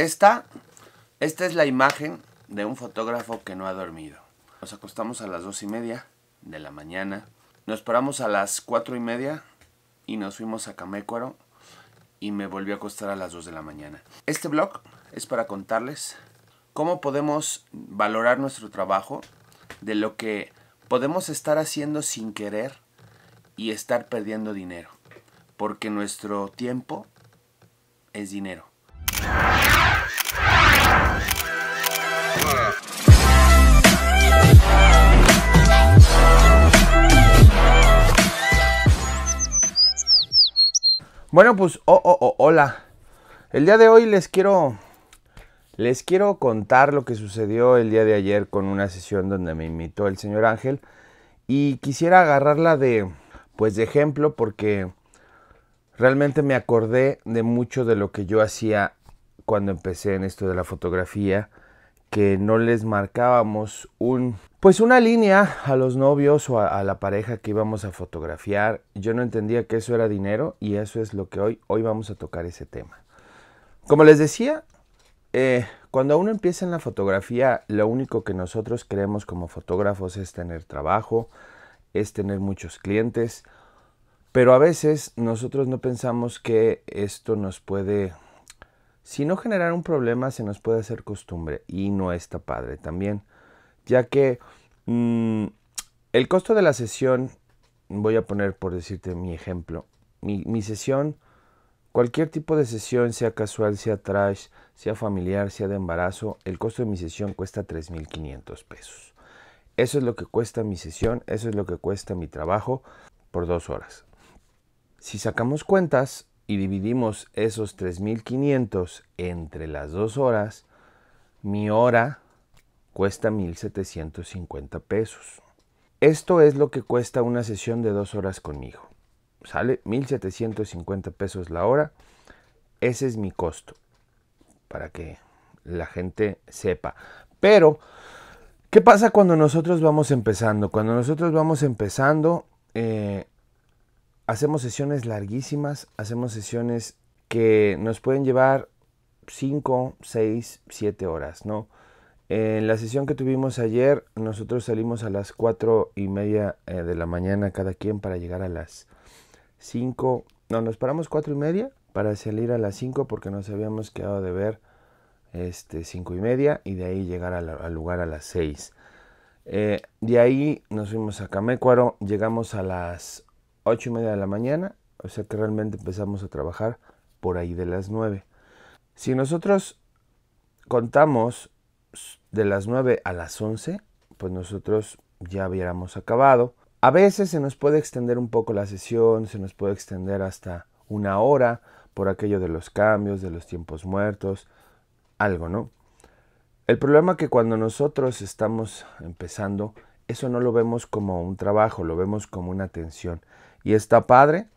Esta, esta es la imagen de un fotógrafo que no ha dormido. Nos acostamos a las dos y media de la mañana. Nos paramos a las cuatro y media y nos fuimos a Camécuaro y me volvió a acostar a las 2 de la mañana. Este blog es para contarles cómo podemos valorar nuestro trabajo, de lo que podemos estar haciendo sin querer y estar perdiendo dinero, porque nuestro tiempo es dinero. Bueno, pues, oh, oh, oh, hola. El día de hoy les quiero, les quiero contar lo que sucedió el día de ayer con una sesión donde me invitó el señor Ángel y quisiera agarrarla de, pues, de ejemplo porque realmente me acordé de mucho de lo que yo hacía cuando empecé en esto de la fotografía que no les marcábamos un pues una línea a los novios o a, la pareja que íbamos a fotografiar. Yo no entendía que eso era dinero y eso es lo que hoy, hoy vamos a tocar ese tema. Como les decía, eh, cuando uno empieza en la fotografía, lo único que nosotros queremos como fotógrafos es tener trabajo, es tener muchos clientes, pero a veces nosotros no pensamos que esto nos puede si no generar un problema se nos puede hacer costumbre y no está padre también, ya que mm, el costo de la sesión, voy a poner por decirte mi ejemplo, mi, mi sesión, cualquier tipo de sesión, sea casual, sea trash, sea familiar, sea de embarazo, el costo de mi sesión cuesta 3.500 pesos. Eso es lo que cuesta mi sesión, eso es lo que cuesta mi trabajo por dos horas. Si sacamos cuentas, y dividimos esos 3.500 entre las dos horas, mi hora cuesta 1.750 pesos. Esto es lo que cuesta una sesión de dos horas conmigo. Sale 1.750 pesos la hora. Ese es mi costo, para que la gente sepa. Pero, ¿qué pasa cuando nosotros vamos empezando? Cuando nosotros vamos empezando, eh, hacemos sesiones larguísimas, hacemos sesiones que nos pueden llevar 5, 6, 7 horas, ¿no? En la sesión que tuvimos ayer, nosotros salimos a las 4 y media eh, de la mañana cada quien para llegar a las 5. No, nos paramos 4 y media para salir a las 5 porque nos habíamos quedado de ver este, 5 y media y de ahí llegar al lugar a las 6. Eh, de ahí nos fuimos a Camécuaro, llegamos a las 8 y media de la mañana, o sea que realmente empezamos a trabajar por ahí de las 9. Si nosotros contamos de las 9 a las 11, pues nosotros ya hubiéramos acabado. A veces se nos puede extender un poco la sesión, se nos puede extender hasta una hora por aquello de los cambios, de los tiempos muertos, algo, ¿no? El problema es que cuando nosotros estamos empezando, eso no lo vemos como un trabajo, lo vemos como una atención y está padre,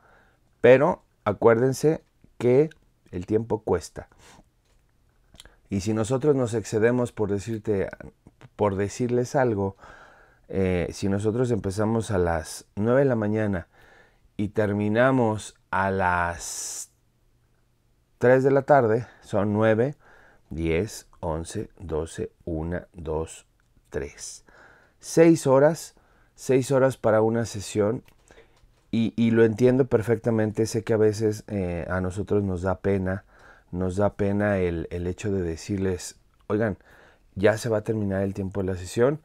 pero acuérdense que el tiempo cuesta. Y si nosotros nos excedemos por decirte, por decirles algo, eh, si nosotros empezamos a las 9 de la mañana y terminamos a las 3 de la tarde, son 9, 10, 11, 12, 1, 2, 3. 6 horas, 6 horas para una sesión y, lo entiendo perfectamente, sé que a veces eh, a nosotros nos da pena, nos da pena el, el hecho de decirles, oigan, ya se va a terminar el tiempo de la sesión,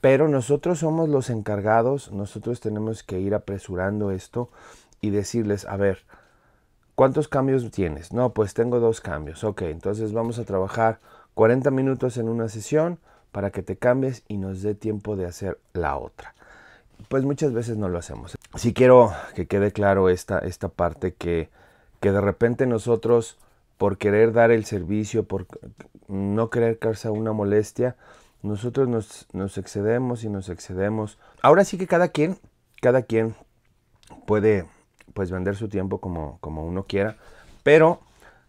pero nosotros somos los encargados, nosotros tenemos que ir apresurando esto y decirles, a ver, ¿cuántos cambios tienes? No, pues tengo dos cambios, ok, entonces vamos a trabajar 40 minutos en una sesión para que te cambies y nos dé tiempo de hacer la otra. Pues muchas veces no lo hacemos sí quiero que quede claro esta, esta parte que, que de repente nosotros, por querer dar el servicio, por no querer causar una molestia, nosotros nos, excedemos y nos excedemos. Ahora sí que cada quien, cada quien puede pues vender su tiempo como, como uno quiera, pero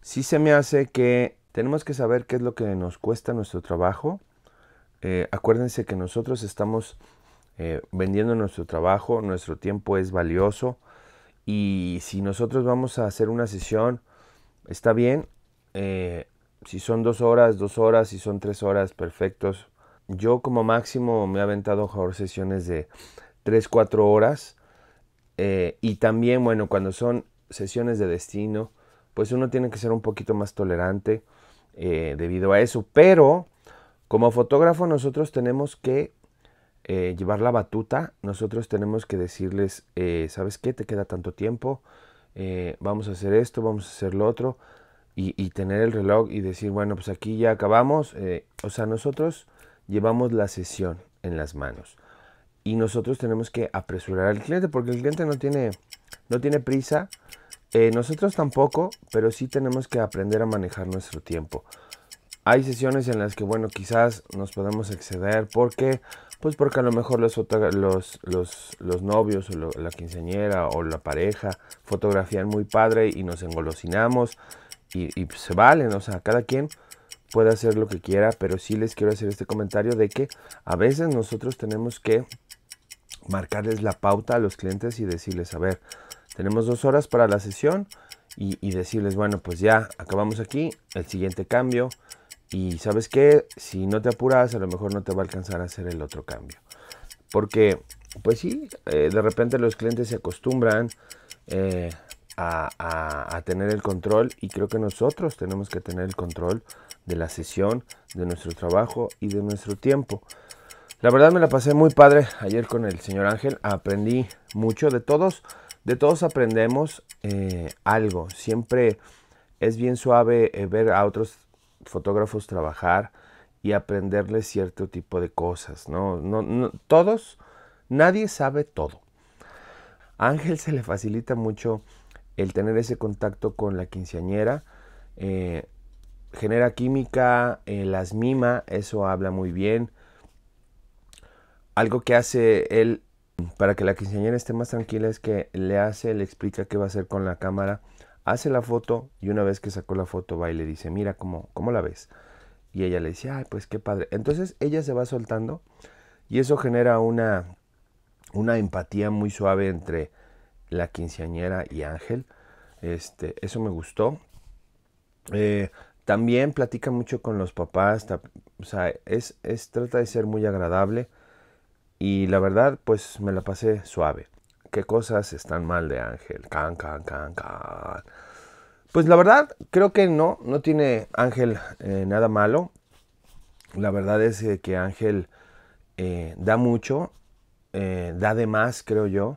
sí se me hace que tenemos que saber qué es lo que nos cuesta nuestro trabajo. Eh, acuérdense que nosotros estamos eh, vendiendo nuestro trabajo, nuestro tiempo es valioso y si nosotros vamos a hacer una sesión, está bien, eh, si son dos horas, dos horas, si son tres horas, perfectos. Yo como máximo me he aventado a sesiones de tres, cuatro horas eh, y también, bueno, cuando son sesiones de destino, pues uno tiene que ser un poquito más tolerante debido a eso, pero como fotógrafo nosotros tenemos que eh, llevar la batuta, nosotros tenemos que decirles, eh, ¿sabes qué? Te queda tanto tiempo, eh, vamos a hacer esto, vamos a hacer lo otro, y, tener el reloj y decir, bueno, pues aquí ya acabamos. o sea, nosotros llevamos la sesión en las manos. Y nosotros tenemos que apresurar al cliente porque el cliente no tiene, no tiene prisa. nosotros tampoco, pero sí tenemos que aprender a manejar nuestro tiempo. Hay sesiones en las que, bueno, quizás nos podemos exceder porque pues porque a lo mejor los, los, novios o la quinceañera o la pareja fotografían muy padre y nos engolosinamos y, se valen, o sea, cada quien puede hacer lo que quiera, pero sí les quiero hacer este comentario de que a veces nosotros tenemos que marcarles la pauta a los clientes y decirles, a ver, tenemos dos horas para la sesión y decirles, bueno, pues ya acabamos aquí, el siguiente cambio, y sabes qué, si no te apuras, a lo mejor no te va a alcanzar a hacer el otro cambio. Porque, pues sí, eh, de repente los clientes se acostumbran eh, a, tener el control y creo que nosotros tenemos que tener el control de la sesión, de nuestro trabajo y de nuestro tiempo. La verdad me la pasé muy padre ayer con el señor Ángel, aprendí mucho de todos, de todos aprendemos eh, algo, siempre es bien suave ver a otros fotógrafos trabajar y aprenderles cierto tipo de cosas, ¿no? No, todos, nadie sabe todo. A Ángel se le facilita mucho el tener ese contacto con la quinceañera, eh, genera química, eh, las mima, eso habla muy bien. Algo que hace él para que la quinceañera esté más tranquila es que le hace, le explica qué va a hacer con la cámara hace la foto y una vez que sacó la foto va y le dice, mira cómo, la ves. Y ella le dice, ay, pues qué padre. Entonces ella se va soltando y eso genera una, una empatía muy suave entre la quinceañera y Ángel. Este, eso me gustó. Eh, también platica mucho con los papás, o sea, es, es, trata de ser muy agradable y la verdad, pues me la pasé suave qué cosas están mal de Ángel. Can, can, can, can. Pues la verdad, creo que no, no tiene Ángel eh, nada malo. La verdad es eh, que Ángel eh, da mucho, da de más, creo yo.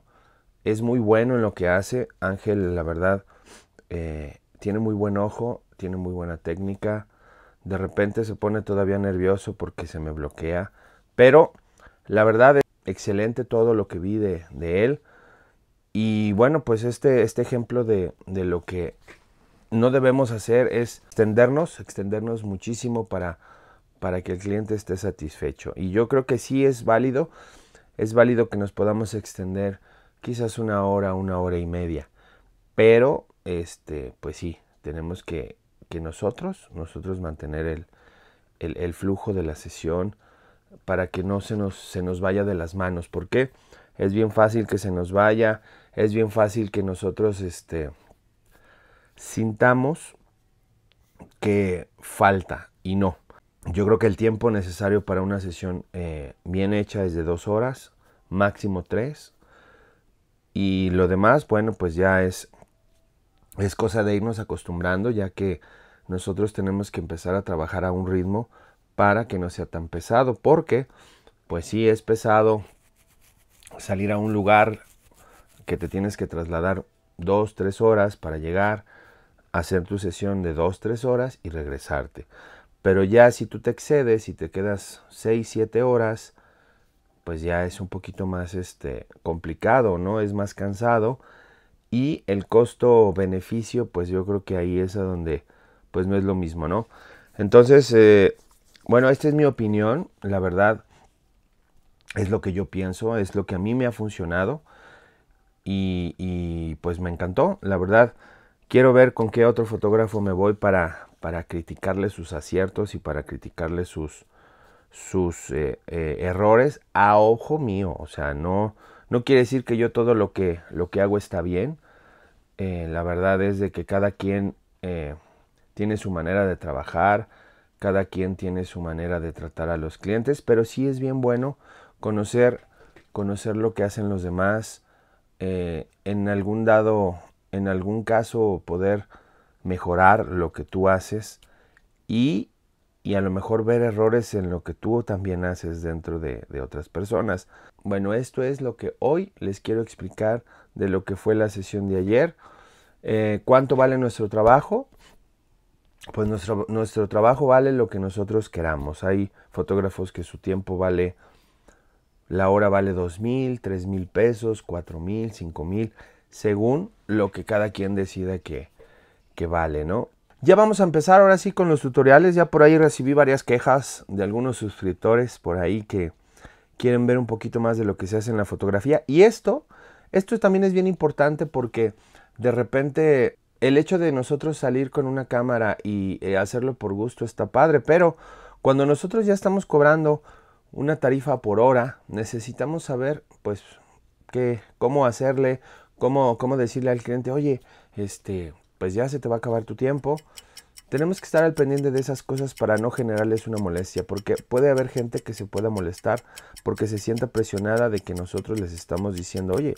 Es muy bueno en lo que hace. Ángel, la verdad, tiene muy buen ojo, tiene muy buena técnica. De repente se pone todavía nervioso porque se me bloquea. Pero la verdad es excelente todo lo que vi de, de él. Y bueno, pues este, este ejemplo de, lo que no debemos hacer es extendernos, extendernos muchísimo para, para que el cliente esté satisfecho. Y yo creo que sí es válido, es válido que nos podamos extender quizás una hora, una hora y media. Pero, este, pues sí, tenemos que, que nosotros, nosotros mantener el, flujo de la sesión para que no se nos, se nos vaya de las manos. porque Es bien fácil que se nos vaya es bien fácil que nosotros este, sintamos que falta y no. Yo creo que el tiempo necesario para una sesión eh, bien hecha es de dos horas, máximo tres. Y lo demás, bueno, pues ya es, es cosa de irnos acostumbrando, ya que nosotros tenemos que empezar a trabajar a un ritmo para que no sea tan pesado, porque pues sí es pesado salir a un lugar que te tienes que trasladar dos, tres horas para llegar, hacer tu sesión de dos, tres horas y regresarte. Pero ya si tú te excedes y te quedas seis, siete horas, pues ya es un poquito más este, complicado, ¿no? Es más cansado. Y el costo-beneficio, pues yo creo que ahí es a donde, pues no es lo mismo, ¿no? Entonces, eh, bueno, esta es mi opinión, la verdad, es lo que yo pienso, es lo que a mí me ha funcionado y, pues me encantó. La verdad, quiero ver con qué otro fotógrafo me voy para, para criticarle sus aciertos y para criticarle sus, sus eh, eh, errores a ojo mío. O sea, no, no quiere decir que yo todo lo que, lo que hago está bien. Eh, la verdad es de que cada quien tiene su manera de trabajar, cada quien tiene su manera de tratar a los clientes, pero sí es bien bueno conocer, conocer lo que hacen los demás, eh, en algún dado, en algún caso, poder mejorar lo que tú haces y, y a lo mejor ver errores en lo que tú también haces dentro de, otras personas. Bueno, esto es lo que hoy les quiero explicar de lo que fue la sesión de ayer. Eh, ¿Cuánto vale nuestro trabajo? Pues nuestro, nuestro trabajo vale lo que nosotros queramos. Hay fotógrafos que su tiempo vale la hora vale dos mil, tres mil pesos, cuatro mil, cinco mil, según lo que cada quien decida que, que vale, ¿no? Ya vamos a empezar ahora sí con los tutoriales. Ya por ahí recibí varias quejas de algunos suscriptores por ahí que quieren ver un poquito más de lo que se hace en la fotografía. Y esto, esto también es bien importante porque de repente el hecho de nosotros salir con una cámara y eh, hacerlo por gusto está padre, pero cuando nosotros ya estamos cobrando una tarifa por hora, necesitamos saber, pues, qué, cómo hacerle, cómo, cómo decirle al cliente, oye, este, pues ya se te va a acabar tu tiempo. Tenemos que estar al pendiente de esas cosas para no generarles una molestia, porque puede haber gente que se pueda molestar porque se sienta presionada de que nosotros les estamos diciendo, oye,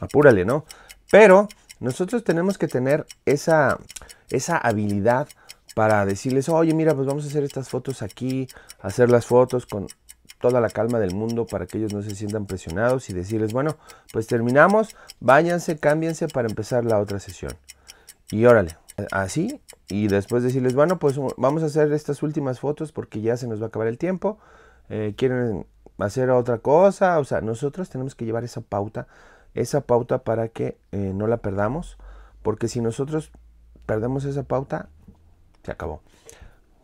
apúrale, ¿no? Pero nosotros tenemos que tener esa, esa habilidad para decirles, oye, mira, pues vamos a hacer estas fotos aquí, hacer las fotos con toda la calma del mundo para que ellos no se sientan presionados y decirles, bueno, pues terminamos, váyanse, cámbiense para empezar la otra sesión. Y órale, así, y después decirles, bueno, pues vamos a hacer estas últimas fotos porque ya se nos va a acabar el tiempo, eh, quieren hacer otra cosa, o sea, nosotros tenemos que llevar esa pauta, esa pauta para que eh, no la perdamos, porque si nosotros perdemos esa pauta, se acabó.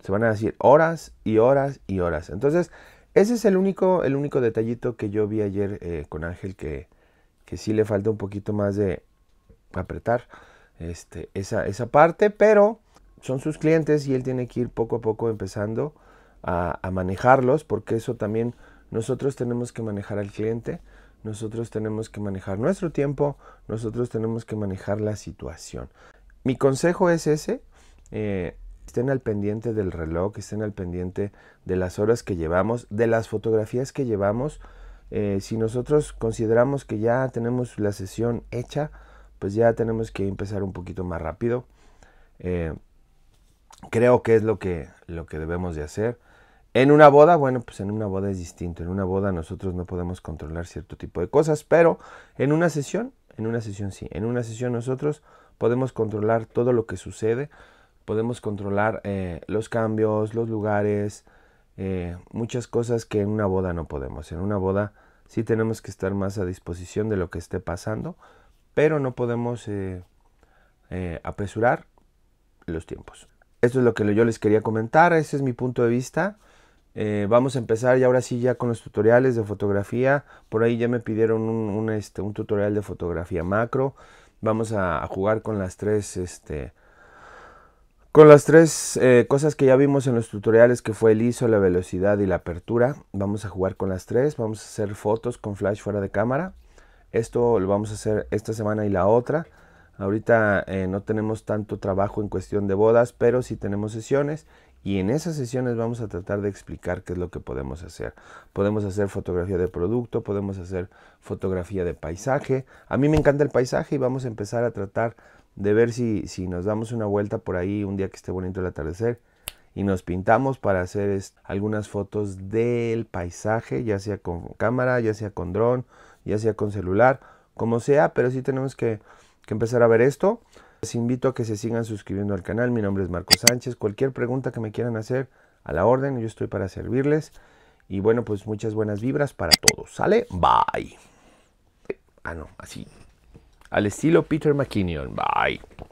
Se van a decir horas y horas y horas. Entonces, ese es el único, el único detallito que yo vi ayer eh, con Ángel que, que sí le falta un poquito más de apretar este, esa, parte, pero son sus clientes y él tiene que ir poco a poco empezando a, manejarlos, porque eso también nosotros tenemos que manejar al cliente, nosotros tenemos que manejar nuestro tiempo, nosotros tenemos que manejar la situación. Mi consejo es ese. Eh, estén al pendiente del reloj, estén al pendiente de las horas que llevamos, de las fotografías que llevamos. Eh, si nosotros consideramos que ya tenemos la sesión hecha, pues ya tenemos que empezar un poquito más rápido. Eh, creo que es lo que, lo que debemos de hacer. En una boda, bueno, pues en una boda es distinto. En una boda nosotros no podemos controlar cierto tipo de cosas, pero en una sesión, en una sesión sí, en una sesión nosotros podemos controlar todo lo que sucede podemos controlar eh, los cambios, los lugares, eh, muchas cosas que en una boda no podemos. En una boda sí tenemos que estar más a disposición de lo que esté pasando, pero no podemos eh, apresurar los tiempos. Esto es lo que yo les quería comentar, ese es mi punto de vista. vamos a empezar y ahora sí ya con los tutoriales de fotografía. Por ahí ya me pidieron un, este, tutorial de fotografía macro. Vamos a, jugar con las tres este, con las tres eh, cosas que ya vimos en los tutoriales, que fue el ISO, la velocidad y la apertura, vamos a jugar con las tres, vamos a hacer fotos con flash fuera de cámara. Esto lo vamos a hacer esta semana y la otra. Ahorita eh, no tenemos tanto trabajo en cuestión de bodas, pero sí tenemos sesiones y en esas sesiones vamos a tratar de explicar qué es lo que podemos hacer. Podemos hacer fotografía de producto, podemos hacer fotografía de paisaje. A mí me encanta el paisaje y vamos a empezar a tratar de ver si, si nos damos una vuelta por ahí un día que esté bonito el atardecer y nos pintamos para hacer algunas fotos del paisaje, ya sea con cámara, ya sea con dron, ya sea con celular, como sea, pero sí tenemos que, que empezar a ver esto. Les invito a que se sigan suscribiendo al canal, mi nombre es Marco Sánchez, cualquier pregunta que me quieran hacer a la orden, yo estoy para servirles. Y bueno, pues muchas buenas vibras para todos. ¿Sale? Bye. Ah, no, así al estilo Peter McKinnon. Bye.